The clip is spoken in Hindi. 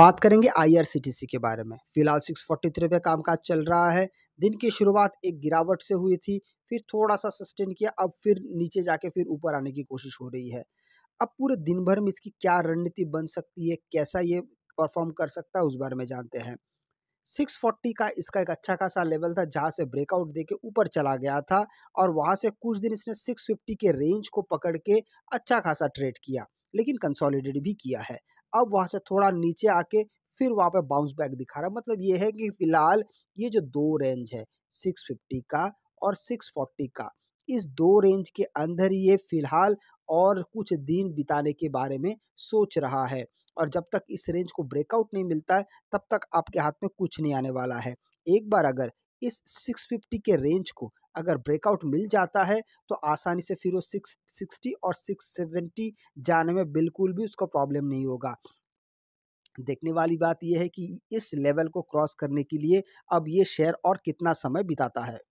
बात करेंगे आईआरसीटीसी के बारे में फिलहाल सिक्स फोर्टी थ्री पे कामकाज चल रहा है दिन की शुरुआत एक गिरावट से हुई थी फिर थोड़ा सा सस्टेन किया अब फिर नीचे जाके फिर ऊपर आने की कोशिश हो रही है अब पूरे दिन भर में इसकी क्या रणनीति बन सकती है कैसा ये परफॉर्म कर सकता है उस बारे में जानते हैं 640 का इसका एक अच्छा खासा लेवल था जहाँ से ब्रेकआउट देके ऊपर चला गया था और वहाँ से कुछ दिन इसने 650 के रेंज को पकड़ के अच्छा खासा ट्रेड किया लेकिन कंसोलिडेट भी किया है अब वहाँ से थोड़ा नीचे आके फिर वहाँ पे बाउंस बैक दिखा रहा है मतलब ये है कि फिलहाल ये जो दो रेंज है 650 का और 640 का इस दो रेंज के अंदर ये फिलहाल और कुछ दिन बिताने के बारे में सोच रहा है और जब तक इस रेंज को ब्रेकआउट नहीं मिलता है तब तक आपके हाथ में कुछ नहीं आने वाला है एक बार अगर इस 650 के रेंज को अगर ब्रेकआउट मिल जाता है तो आसानी से फिर वो सिक्स सिक्सटी और सिक्स सेवेंटी जाने में बिल्कुल भी उसको प्रॉब्लम नहीं होगा देखने वाली बात यह है कि इस लेवल को क्रॉस करने के लिए अब ये शेयर और कितना समय बिताता है